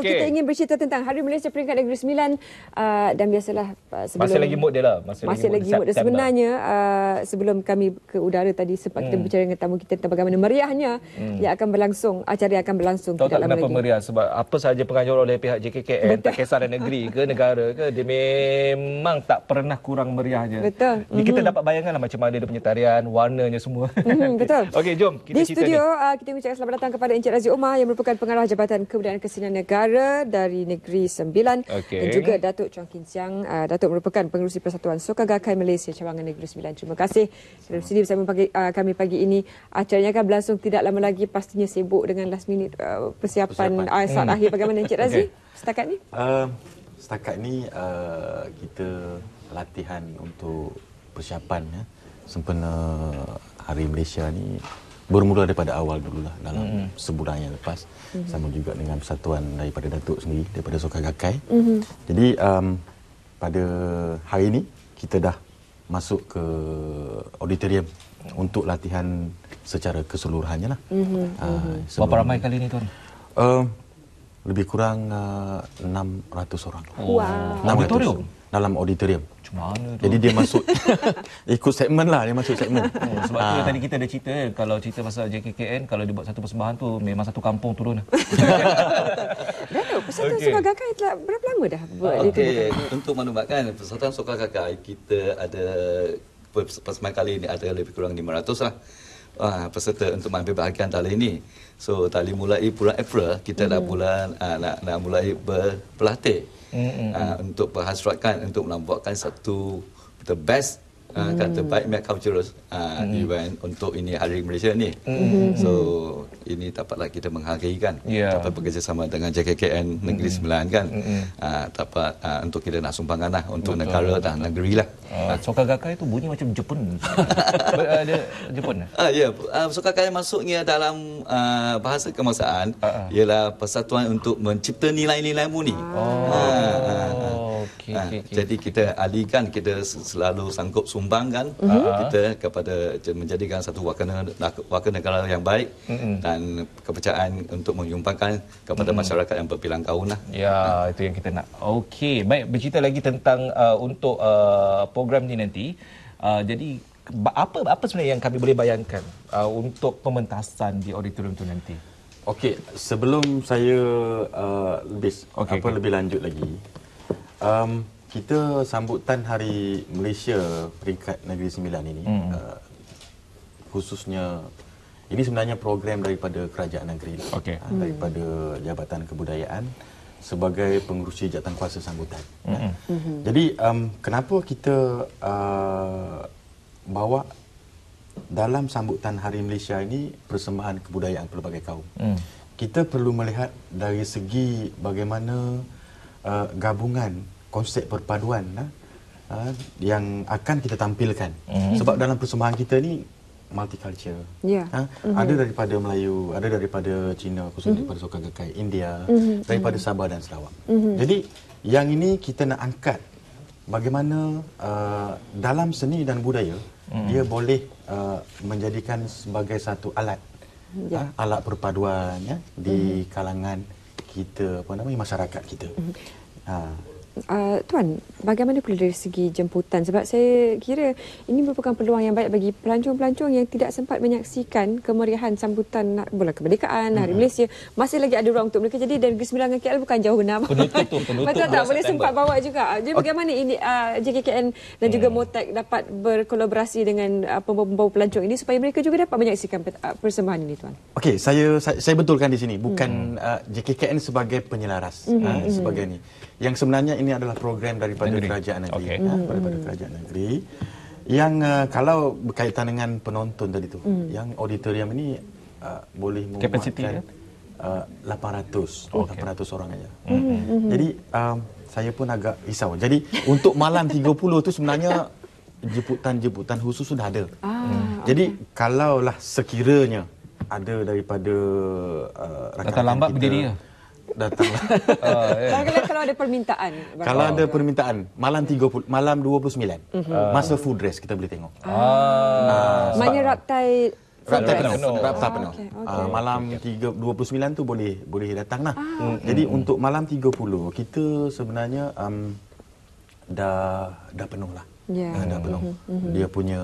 okay. kita ingin bercerita tentang Hari Malaysia Peringkat Negeri Sembilan uh, dan biasalah uh, sebelum masih lagi mood dia lah masih, masih lagi mood lah. sebenarnya uh, sebelum kami ke udara tadi sempat hmm. kita bercerita dengan tamu kita tentang bagaimana meriahnya hmm. yang akan berlangsung acara yang akan berlangsung tak lama kenapa lagi. meriah sebab apa sahaja penganjur oleh pihak JKKN Betul. tak kisah dan negeri ke negara ke dia memang tak pernah kurang meriahnya Betul. Ni mm-hmm. kita dapat bayangkan lah macam mana dia punya tarian warnanya semua mm-hmm. Betul. Okey jom kita Di studio, uh, kita ucapkan selamat datang kepada Encik Razie Omar yang merupakan pengarah Jabatan Kebudayaan Kesenian Negara negara dari negeri Sembilan okay. dan juga Datuk Chong Kin Siang uh, Datuk merupakan pengurusi Persatuan Sokagakai Malaysia cabangan negeri Sembilan terima kasih kerana sini bersama pagi, uh, kami pagi ini acaranya akan berlangsung tidak lama lagi pastinya sibuk dengan last minute uh, persiapan, persiapan. Uh, saat hmm. akhir bagaimana Encik Razi okay. setakat ni uh, setakat ni uh, kita latihan untuk persiapan ya. sempena Hari Malaysia ni bermula daripada awal lah dalam mm-hmm. sebulan yang lepas mm-hmm. sama juga dengan persatuan daripada Datuk sendiri daripada Sokai Gakai. Mm-hmm. Jadi um, pada hari ini kita dah masuk ke auditorium untuk latihan secara keseluruhannya lah. Mm-hmm. Uh, Berapa ramai kali ini tuan? Uh, lebih kurang uh, 600 orang. Wow. 600. Auditorium? dalam auditorium. Macam mana tu? Jadi dia masuk ikut segmen lah, dia masuk segmen. Oh, sebab ha. tu ah. tadi kita ada cerita, kalau cerita pasal JKKN, kalau dia buat satu persembahan tu, memang satu kampung turun. Dato, persatuan okay. Sokak Gagai telah berapa lama dah buat? Okay. Untuk menubatkan, persatuan Sokak Gagai, kita ada persembahan kali ini ada lebih kurang 500 lah uh, peserta untuk mengambil bahagian tali ini. So tali mulai bulan April kita mm. dah bulan uh, nak nak mulai berpelatih mm, mm, mm. Ah, untuk berhasratkan untuk melambatkan satu the best Uh, hmm. kan tempat Mac Cultural uh, ah, hmm. event untuk ini hari Malaysia ni. Hmm. So ini dapatlah kita menghargai kan. Yeah. Dapat bekerjasama dengan JKKN Negeri hmm. Sembilan kan. Hmm. Uh, dapat uh, untuk kita nak sumbangkan lah untuk betul, negara betul. dan negeri lah. Uh, Soka Gakai tu bunyi macam Jepun. uh, dia Jepun ya? Ah uh, ya, yeah. uh, Soka Gakai masuknya dalam uh, bahasa kemasaan uh, uh. ialah persatuan untuk mencipta nilai-nilai murni. Oh. Uh, uh, uh okay, ha, ah, okay, jadi okay. kita alihkan kita selalu sanggup sumbangkan uh-huh. Mhm. Ah, ah. kita kepada menjadikan satu warga negara yang baik uh-huh. dan kepercayaan untuk menyumbangkan kepada uh-huh. masyarakat yang berbilang kaum lah. Ya, ha. itu yang kita nak. Okey, baik bercerita lagi tentang uh, untuk uh, program ni nanti. Uh, jadi apa apa sebenarnya yang kami boleh bayangkan uh, untuk pementasan di auditorium tu nanti? Okey, sebelum saya uh, lebih okay, apa okay. lebih lanjut lagi, um, kita sambutan hari Malaysia peringkat negeri sembilan ini hmm. uh, khususnya ini sebenarnya program daripada kerajaan negeri lah. okay. uh, ah, daripada jabatan kebudayaan sebagai pengurusi jabatan kuasa sambutan. Hmm. Ya. Hmm. Mhm. Jadi um, kenapa kita uh, bawa dalam sambutan Hari Malaysia ini persembahan kebudayaan pelbagai kaum. Hmm. Kita perlu melihat dari segi bagaimana uh, gabungan konsep perpaduan uh, uh, yang akan kita tampilkan. Mm-hmm. Sebab dalam persembahan kita ni multicultural. Yeah. Ha? Mm-hmm. Ada daripada Melayu, ada daripada Cina, khususnya mm-hmm. daripada Sokan Gekai, India, mm-hmm. daripada Sabah dan Sarawak. Mm-hmm. Jadi yang ini kita nak angkat bagaimana uh, dalam seni dan budaya mm-hmm. dia boleh uh, menjadikan sebagai satu alat yeah. ha? alat perpaduan ya, di hmm kalangan kita apa namanya masyarakat kita. Mm-hmm. Ha uh, tuan bagaimana pula dari segi jemputan sebab saya kira ini merupakan peluang yang baik bagi pelancong-pelancong yang tidak sempat menyaksikan kemeriahan sambutan bulan kemerdekaan hari mhm. Malaysia masih lagi ada ruang untuk mereka jadi dari Sembilan KL bukan jauh benar penutup tu penutup boleh sempat bawa juga jadi okay. bagaimana ini uh, ah, JKKN dan juga hmm. Motek dapat berkolaborasi dengan uh, ah, pembawa pelancong ini supaya mereka juga dapat menyaksikan persembahan ini tuan okey saya, saya saya betulkan di sini bukan hmm. uh, JKKN sebagai penyelaras hmm. uh, sebagai hmm. ni yang sebenarnya ini adalah program daripada negeri. kerajaan negeri okay. ha, ah, hmm. daripada kerajaan negeri yang uh, kalau berkaitan dengan penonton tadi tu mm. yang auditorium ini uh, boleh memuatkan uh, 800 okay. 800 orang aja mm-hmm. jadi um, saya pun agak risau jadi untuk malam 30 tu sebenarnya jemputan-jemputan khusus sudah ada ah, mm. jadi kalaulah sekiranya ada daripada uh, rakan-rakan kita lambat berdiri ya? datang. Ah, kan? kalau ada permintaan. Kalau ada permintaan, malam 30, malam 29. Mm-hmm. Ah. Masa food rest kita boleh tengok. Ah. Nah, Mana raktai Raptor penuh. Raptor penuh. Ah, malam tiga, sembilan tu boleh boleh datang lah. Ah, okay. Hmm, Jadi mm-hmm. untuk malam tiga puluh kita sebenarnya um, dah dah penuh lah. Yeah. Ya. Uh, dah penuh. Mm-hmm. Dia punya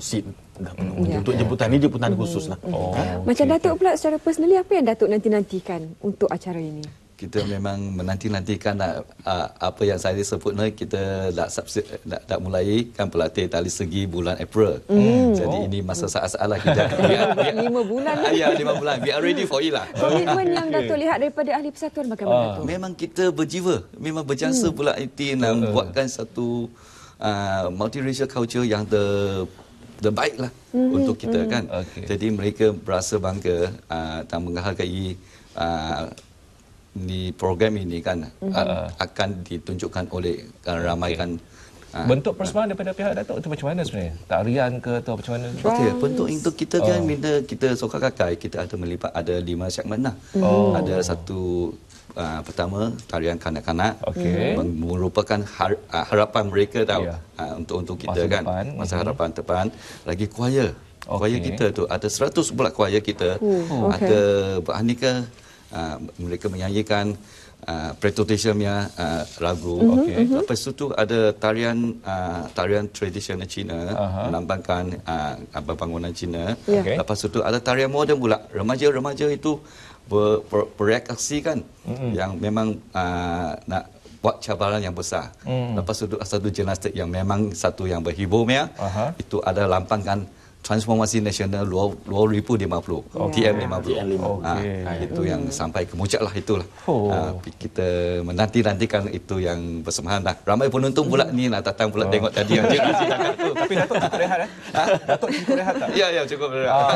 seat ya. untuk jemputan ini jemputan khusus lah. Mm-hmm. Oh, Macam Datuk pula secara personally apa yang Datuk nanti-nantikan untuk acara ini? Kita memang menanti-nantikan lah, apa yang saya sebut ni kita dah, subsid, dah, dah mulai kan pelatih tali segi bulan April. Mm. Jadi oh. ini masa oh. saat-saat lah kita. Biar, biar, lima bulan. Ah, ya, lima bulan. We are ready for it lah. Komitmen yang Datuk lihat daripada Ahli Persatuan bagaimana uh. Datuk? Memang kita berjiwa. Memang berjasa mm. pula IT nak hmm. buatkan satu uh, multiracial culture yang ter terbaiklah mm-hmm. untuk kita mhm. kan. Okay. Jadi mereka berasa bangga uh, ah, dan menghargai ni ah, uh, program ini kan mm-hmm. uh, akan ditunjukkan oleh uh, ramai kan. Okay. Ha. Bentuk persembahan ha. daripada pihak Datuk itu macam mana sebenarnya? Tarian ke atau macam mana? Okey, bentuk itu kita kan bila oh. kita sokak kakai kita ada melipat ada lima segmen lah. Oh. oh. Ada satu uh, pertama tarian kanak-kanak okay. Ah, merupakan har, uh, harapan mereka tahu yeah. Ya. uh, untuk untuk kita masa kan depan. masa mm-hmm. harapan depan lagi kuaya okay. kuaya kita tu ada 100 bulat kuaya kita Ooh, oh, okay. ada beraneka uh, mereka menyanyikan uh, pretotationnya uh, lagu mm-hmm, okay. mm-hmm. lepas itu ada tarian uh, tarian tradisional Cina uh-huh. melambangkan uh, bangunan Cina yeah. okay. lepas itu ada tarian moden pula remaja-remaja itu bereaksi kan hmm yang memang uh, nak buat cabaran yang besar. Mm. Lepas itu satu gimnastik yang memang satu yang berhibur itu ada lampangkan kan transformasi nasional luar luar ribu lima puluh TM oh. ya. lima puluh ah, ah, itu yang hmm. sampai ke mucak lah itulah oh. uh, kita menanti nantikan itu yang bersemangat lah. ramai penonton pula hmm. ni nak datang pula oh. tengok tadi yang cerita tapi datuk cukup rehat eh ha? datuk cukup rehat tak ya ya cukup rehat ah,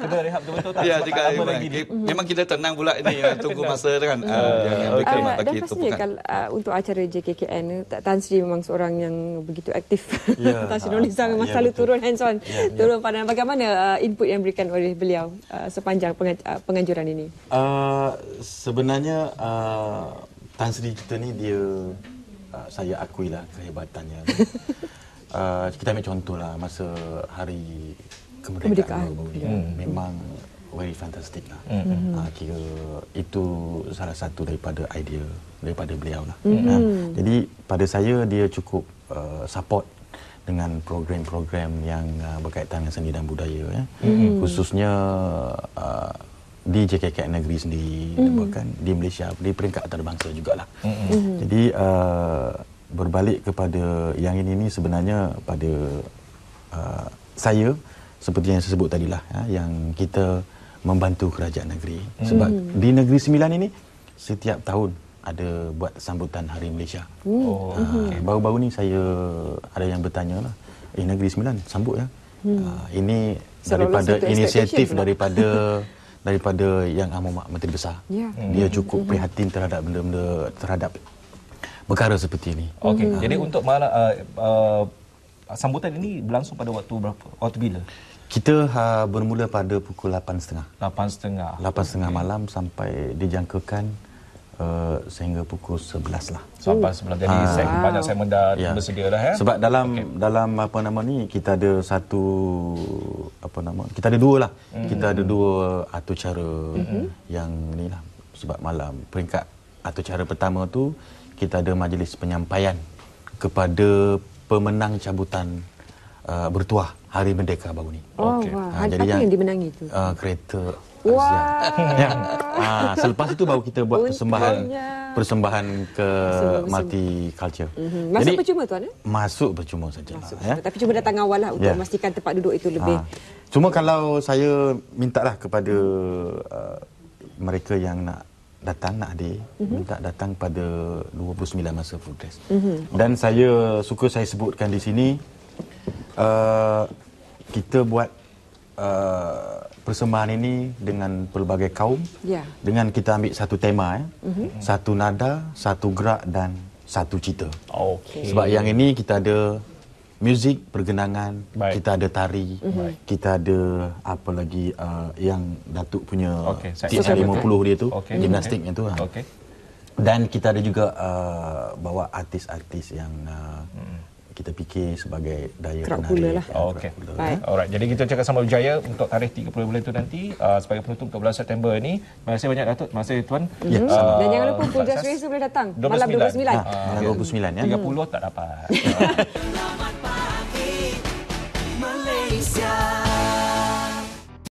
kena rehat betul betul tak ya, juga, lama memang, lagi ni. memang kita tenang pula ni, tunggu masa kan yang yang bagi itu dan pastinya kalau untuk acara JKKN Tan Sri memang seorang yang begitu aktif ya. Tan Sri Nolizang masa ya, lalu turun hands on menurut pandangan bagaimana uh, input yang diberikan oleh beliau uh, sepanjang pengaj- uh, penganjuran ini? Uh, sebenarnya uh, Tan Sri kita ni dia uh, saya lah kehebatannya. uh, kita ambil contoh lah masa hari kemerdekaan, kemerdekaan. Ya. memang very fantastic lah. Hmm, hmm, hmm Uh, kira itu salah satu daripada idea daripada beliau lah. hmm Uh, jadi pada saya dia cukup uh, support dengan program-program yang uh, berkaitan dengan seni dan budaya ya. mm Khususnya uh, di JKK negeri sendiri mm mm-hmm. bukan di Malaysia di peringkat antarabangsa jugalah. mm mm Jadi uh, berbalik kepada yang ini ni sebenarnya pada uh, saya seperti yang saya sebut lah, ya, yang kita membantu kerajaan negeri mm-hmm. sebab di negeri Sembilan ini setiap tahun ada buat sambutan Hari Malaysia. Oh. Okay. ni saya ada yang bertanya lah. Eh, Negeri Sembilan, sambut ya. Hmm. Uh, ini so, daripada inisiatif daripada daripada Yang Amumak Menteri Besar. Yeah. Hmm. Dia cukup hmm. prihatin terhadap benda-benda, terhadap perkara seperti ini. Okey, hmm. jadi untuk malam, uh, uh, sambutan ini berlangsung pada waktu berapa? Waktu bila? Kita ha, bermula pada pukul 8.30. 8.30. 8.30 okay. malam sampai dijangkakan Uh, sehingga pukul 11 lah. Sampai sebelah jadi uh, ah. saya banyak saya dah yeah. bersedia dah ya. Eh? Sebab dalam okay. dalam apa nama ni kita ada satu apa nama kita ada dua lah. Mm-hmm. Kita ada dua atau cara mm-hmm. yang ni lah sebab malam peringkat atau cara pertama tu kita ada majlis penyampaian kepada pemenang cabutan uh, bertuah hari merdeka baru ni. Okey. Oh, ha, jadi apa yang, yang dimenangi tu? Uh, kereta Wah. Yang, ha, ah, selepas itu baru kita buat persembahan persembahan ke mati culture. Mm-hmm. Masuk jadi, percuma tuan eh? Masuk percuma saja. Lah, masuk, ya. Tapi cuma datang awal lah untuk yeah. memastikan tempat duduk itu lebih. Ha. Cuma kalau saya minta lah kepada uh, mereka yang nak datang nak hadir, mm-hmm. minta datang pada 29 masa food dress. Mm-hmm. Dan saya suka saya sebutkan di sini Eh, kita buat uh, persembahan ini dengan pelbagai kaum. Yeah. Dengan kita ambil satu tema eh. Mm-hmm. Satu nada, satu gerak dan satu cita. Okay. Sebab yang ini kita ada muzik pergenangan, Baik. kita ada tari, mm-hmm. kita ada apa lagi uh, yang Datuk punya okay. TN50 dia tu, okay. gimnastik okay. yang tu lah. Ha. Okay. Dan kita ada juga uh, bawa artis-artis yang uh, mm-hmm kita fikir sebagai daya penarik. Lah. Oh, okay. Baik. Alright. Jadi kita cakap sama berjaya untuk tarikh 30 bulan itu nanti uh, sebagai penutup ke bulan September ini. Terima kasih banyak Datuk, terima kasih tuan. Mhm. Yes. Uh, Dan jangan lupa Puja Suresu boleh datang 29. malam 29. Ha, malam 29 ya. 30 hmm. tak dapat.